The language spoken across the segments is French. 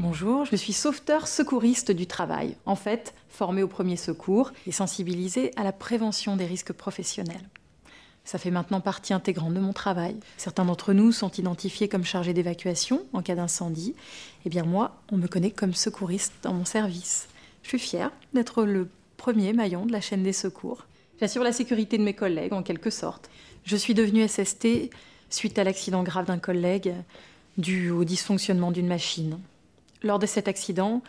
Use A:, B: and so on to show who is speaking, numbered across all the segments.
A: Bonjour, je suis sauveteur secouriste du travail, en fait formée au premier secours et sensibilisée à la prévention des risques professionnels. Ça fait maintenant partie intégrante de mon travail. Certains d'entre nous sont identifiés comme chargés d'évacuation en cas d'incendie. Eh bien moi, on me connaît comme secouriste dans mon service. Je suis fière d'être le premier maillon de la chaîne des secours. J'assure la sécurité de mes collègues en quelque sorte. Je suis devenue SST suite à l'accident grave d'un collègue dû au dysfonctionnement d'une machine. Lors de cet accident,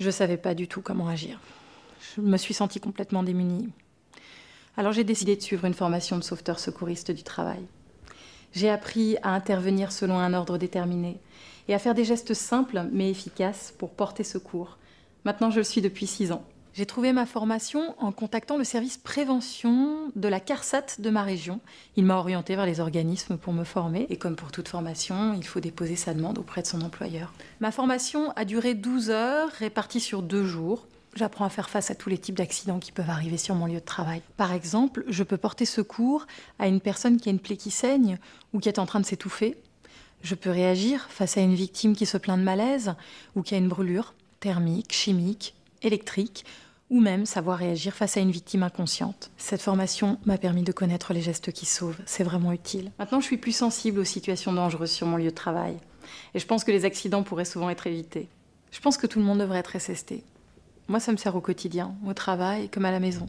A: je ne savais pas du tout comment agir. Je me suis sentie complètement démunie. Alors j'ai décidé de suivre une formation de sauveteur secouriste du travail. J'ai appris à intervenir selon un ordre déterminé et à faire des gestes simples mais efficaces pour porter secours. Maintenant, je le suis depuis six ans. J'ai trouvé ma formation en contactant le service prévention de la CARSAT de ma région. Il m'a orienté vers les organismes pour me former. Et comme pour toute formation, il faut déposer sa demande auprès de son employeur. Ma formation a duré 12 heures, répartie sur deux jours. J'apprends à faire face à tous les types d'accidents qui peuvent arriver sur mon lieu de travail. Par exemple, je peux porter secours à une personne qui a une plaie qui saigne ou qui est en train de s'étouffer. Je peux réagir face à une victime qui se plaint de malaise ou qui a une brûlure thermique, chimique, électrique ou même savoir réagir face à une victime inconsciente. Cette formation m'a permis de connaître les gestes qui sauvent, c'est vraiment utile. Maintenant, je suis plus sensible aux situations dangereuses sur mon lieu de travail, et je pense que les accidents pourraient souvent être évités. Je pense que tout le monde devrait être SST. Moi, ça me sert au quotidien, au travail comme à la maison.